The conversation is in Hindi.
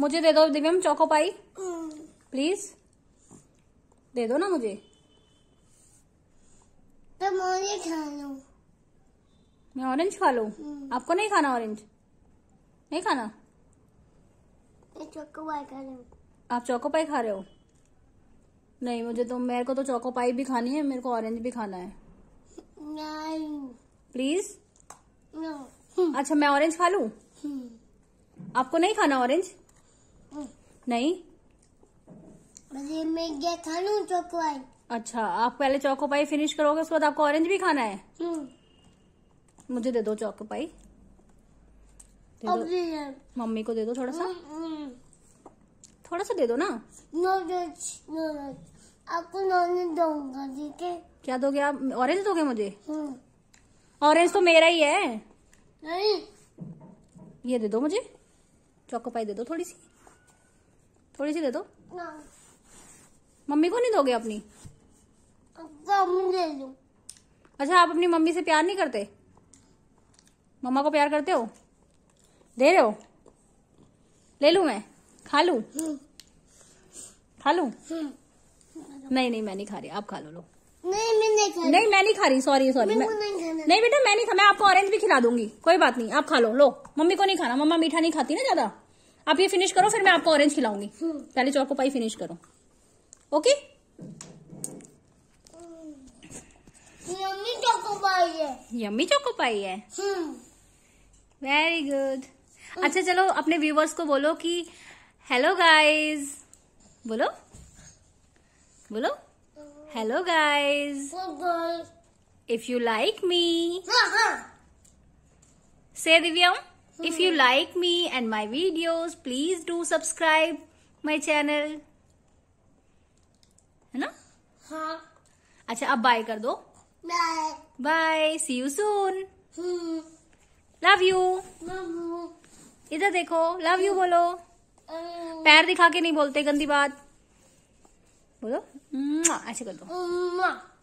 मुझे दे दो दिव्यम चौको पाई प्लीज हम्म। दे दो ना मुझे तो मुझे मैं ऑरेंज खा लू हम्म। आपको नहीं खाना ऑरेंज नहीं खाना चौको पाई खा रहे हो आप चौको पाई खा रहे हो नहीं मुझे तो मेरे को तो चौको पाई भी खानी है मेरे को ऑरेंज भी खाना है नहीं प्लीज अच्छा मैं ऑरेंज खा लू हम्म। आपको नहीं खाना ऑरेंज नहीं मुझे मिल गया चौकोपाई अच्छा आप पहले चौकोपाई फिनिश करोगे उसके बाद आपको ऑरेंज भी खाना है हम्म। मुझे दे दो चौकोपाई दे दो मम्मी को दे दो थोड़ा सा हम्म, हम्म। थोड़ा सा दे दो ना आपको दूंगा ठीक है क्या दोगे आप ऑरेंज दोगे मुझे ऑरेंज तो मेरा ही है नहीं ये दे दो मुझे चौकोपाई दे दो थोड़ी सी थोड़ी सी दे दो मम्मी को नहीं दोगे अपनी तो अच्छा आप अपनी मम्मी से प्यार नहीं करते मम्मा को प्यार करते हो दे रहे हो ले लू मैं खा लू हम्म। खा लू हम्म। नहीं नहीं मैं नहीं खा रही आप खा लो लो नहीं मैं नहीं खा नहीं मैं नहीं खा रही सॉरी सॉरी मैं नहीं बेटा मैं नहीं खा मैं आपको ऑरेंज भी खिला दूंगी कोई बात नहीं आप खा लो लो मम्मी को नहीं खाना मम्मा मीठा नहीं खाती ना ज्यादा आप ये फिनिश करो फिर मैं आपको ऑरेंज खिलाऊंगी हम्म। पहले चौको पाई फिनिश करो ओके यम्मी चौको पाई है यम्मी चौको पाई है वेरी हम्म। गुड हम्म। अच्छा चलो अपने व्यूवर्स को बोलो कि हेलो गाइस बोलो बोलो hello guys if you like me say Divya If you like me and my videos, please do subscribe my channel. है ना हाँ अच्छा अब बाय कर दो bye bye see you soon love you इधर देखो लव यू बोलो हम्म। पैर दिखा के नहीं बोलते गंदी बात बोलो अच्छा कर दो